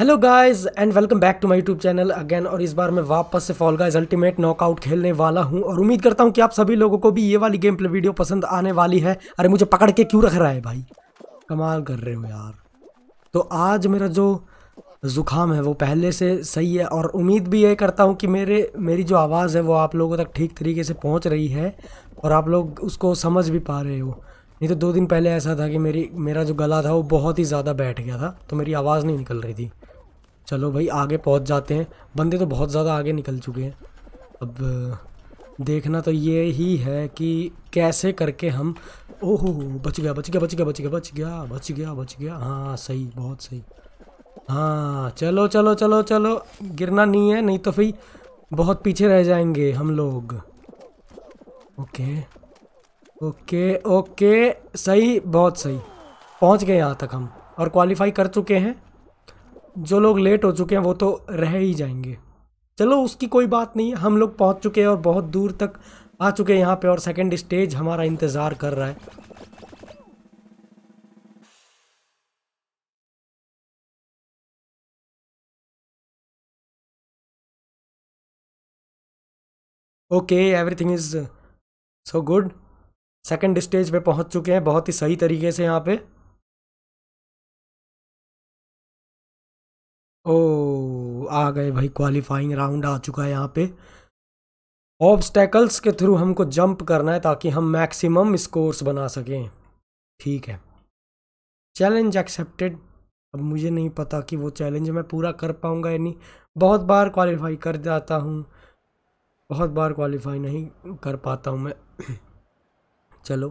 hello guys and welcome back to my YouTube channel again और इस बार मैं वापस से फॉल गाइस अल्टीमेट नॉकआउट खेलने वाला हूं और उम्मीद करता हूं कि आप सभी लोगों को भी ये वाली गेम प्ले वीडियो पसंद आने वाली है अरे मुझे पकड़ के क्यों रख रहा है भाई कमाल कर रहे हो यार तो आज मेरा जो ज़ुकाम है वो पहले से सही है और उम्मीद भी ये करता हूँ कि मेरे मेरी जो आवाज़ है वो आप लोगों तक ठीक तरीके से पहुँच रही है और आप लोग उसको समझ भी पा रहे हो नहीं तो दो दिन पहले ऐसा था कि मेरी मेरा जो गला था वो बहुत ही ज़्यादा बैठ गया था तो मेरी आवाज़ नहीं निकल रही थी चलो भाई आगे पहुंच जाते हैं बंदे तो बहुत ज़्यादा आगे निकल चुके हैं अब देखना तो ये ही है कि कैसे करके हम ओहो बच गया बच गया बच गया बच गया बच गया बच गया बच गया हाँ सही बहुत सही हाँ चलो चलो चलो चलो गिरना नहीं है नहीं तो फिर बहुत पीछे रह जाएंगे हम लोग ओके ओके ओके सही बहुत सही पहुंच गए यहाँ तक हम और क्वालिफाई कर चुके हैं जो लोग लेट हो चुके हैं वो तो रह ही जाएंगे चलो उसकी कोई बात नहीं हम लोग पहुंच चुके हैं और बहुत दूर तक आ चुके हैं यहाँ पे और सेकंड स्टेज हमारा इंतज़ार कर रहा है okay everything is so good second stage पे पहुंच चुके हैं बहुत ही सही तरीके से यहाँ पे ओ आ गए भाई क्वालिफाइंग राउंड आ चुका है यहाँ पे ऑब्स्टेकल्स के थ्रू हमको जंप करना है ताकि हम मैक्सिमम स्कोर्स बना सकें ठीक है चैलेंज एक्सेप्टेड अब मुझे नहीं पता कि वो चैलेंज मैं पूरा कर पाऊंगा या नहीं बहुत बार क्वालिफाई कर जाता हूँ बहुत बार क्वालिफाई नहीं कर पाता हूँ मैं चलो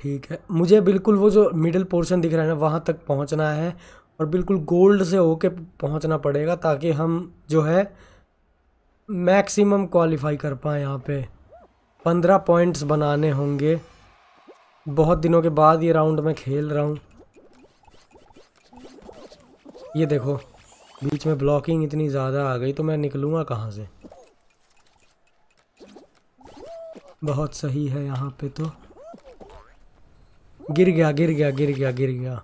ठीक है मुझे बिल्कुल वो जो मिडिल पोर्शन दिख रहा है ना वहाँ तक पहुँचना है और बिल्कुल गोल्ड से होके पहुँचना पड़ेगा ताकि हम जो है मैक्सिमम क्वालिफाई कर पाएँ यहाँ पे पंद्रह पॉइंट्स बनाने होंगे बहुत दिनों के बाद ये राउंड में खेल रहा हूँ ये देखो बीच में ब्लॉकिंग इतनी ज़्यादा आ गई तो मैं निकलूँगा कहाँ से बहुत सही है यहाँ पे तो गिर गया गिर गया गिर गया गिर गया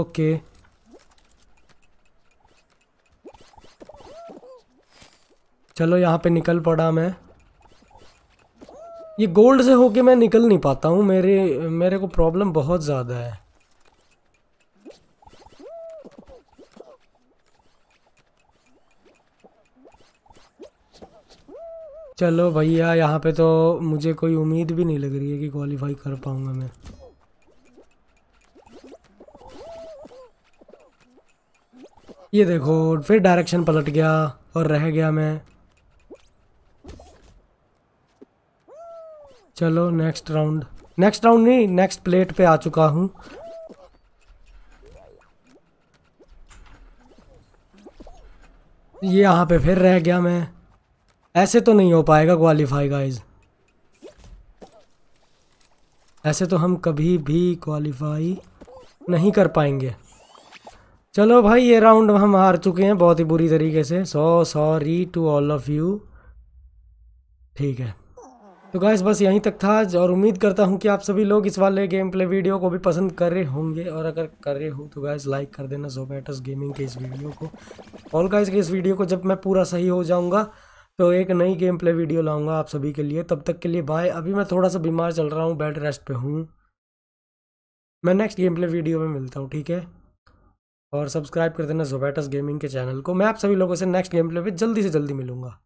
ओके चलो यहाँ पे निकल पड़ा मैं ये गोल्ड से होके मैं निकल नहीं पाता हूँ मेरे मेरे को प्रॉब्लम बहुत ज़्यादा है चलो भैया यहाँ पे तो मुझे कोई उम्मीद भी नहीं लग रही है कि क्वालिफाई कर पाऊँगा मैं ये देखो फिर डायरेक्शन पलट गया और रह गया मैं चलो नेक्स्ट राउंड नेक्स्ट राउंड नहीं नेक्स्ट प्लेट पे आ चुका हूँ ये यहाँ पे फिर रह गया मैं ऐसे तो नहीं हो पाएगा क्वालिफाई गाइज ऐसे तो हम कभी भी क्वालिफाई नहीं कर पाएंगे चलो भाई ये राउंड हम हार चुके हैं बहुत ही बुरी तरीके से so sorry to all of you ठीक है तो गाइस बस यहीं तक था और उम्मीद करता हूँ कि आप सभी लोग इस वाले गेम प्ले वीडियो को भी पसंद कर रहे होंगे और अगर कर रहे हो तो गाइस लाइक कर देना बैटर्स गेमिंग के इस वीडियो को और गाइस के इस वीडियो को जब मैं पूरा सही हो जाऊँगा तो एक नई गेम प्ले वीडियो लाऊंगा आप सभी के लिए तब तक के लिए बाय अभी मैं थोड़ा सा बीमार चल रहा हूँ बेड रेस्ट पे हूँ मैं नेक्स्ट गेम प्ले वीडियो में मिलता हूँ ठीक है और सब्सक्राइब कर देना जोबैटस गेमिंग के चैनल को मैं आप सभी लोगों से नेक्स्ट गेम प्ले पर जल्दी से जल्दी मिलूंगा